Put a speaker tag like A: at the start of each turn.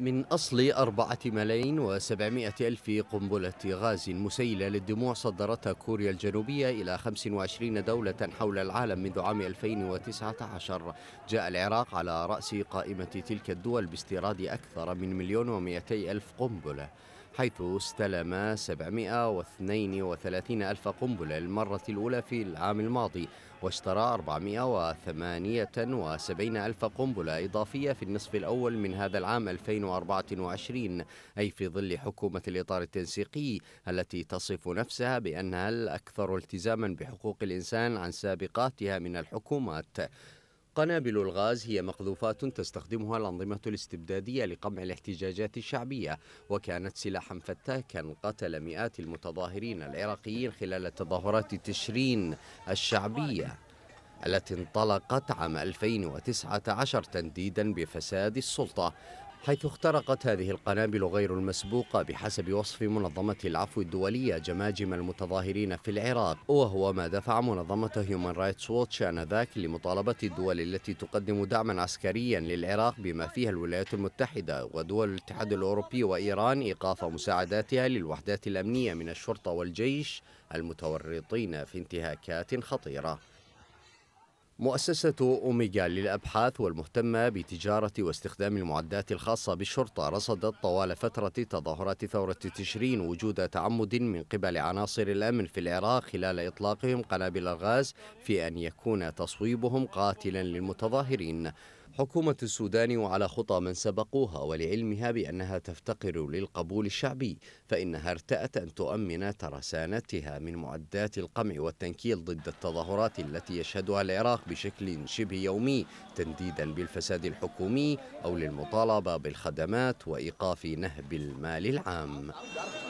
A: من أصل أربعة ملايين وسبعمائة ألف قنبلة غاز مسيلة للدموع صدرتها كوريا الجنوبية إلى 25 دولة حول العالم منذ عام 2019 جاء العراق على رأس قائمة تلك الدول باستيراد أكثر من مليون ومئتي ألف قنبلة حيث استلم 732 ألف قنبلة للمرة الأولى في العام الماضي واشترى 478 ألف قنبلة إضافية في النصف الأول من هذا العام 2024 أي في ظل حكومة الإطار التنسيقي التي تصف نفسها بأنها الأكثر التزاما بحقوق الإنسان عن سابقاتها من الحكومات قنابل الغاز هي مقذوفات تستخدمها الأنظمة الاستبدادية لقمع الاحتجاجات الشعبية وكانت سلاحا فتاكا قتل مئات المتظاهرين العراقيين خلال تظاهرات تشرين الشعبية التي انطلقت عام 2019 تنديدا بفساد السلطة حيث اخترقت هذه القنابل غير المسبوقة بحسب وصف منظمة العفو الدولية جماجم المتظاهرين في العراق وهو ما دفع منظمة هيومان رايتس ووتش آنذاك لمطالبة الدول التي تقدم دعما عسكريا للعراق بما فيها الولايات المتحدة ودول الاتحاد الأوروبي وإيران إيقاف مساعداتها للوحدات الأمنية من الشرطة والجيش المتورطين في انتهاكات خطيرة مؤسسة أوميجا للأبحاث والمهتمة بتجارة واستخدام المعدات الخاصة بالشرطة رصدت طوال فترة تظاهرات ثورة تشرين وجود تعمد من قبل عناصر الأمن في العراق خلال إطلاقهم قنابل الغاز في أن يكون تصويبهم قاتلا للمتظاهرين حكومة السودان وعلى خطى من سبقوها ولعلمها بأنها تفتقر للقبول الشعبي فإنها ارتأت أن تؤمن ترسانتها من معدات القمع والتنكيل ضد التظاهرات التي يشهدها العراق بشكل شبه يومي تنديدا بالفساد الحكومي أو للمطالبة بالخدمات وإيقاف نهب المال العام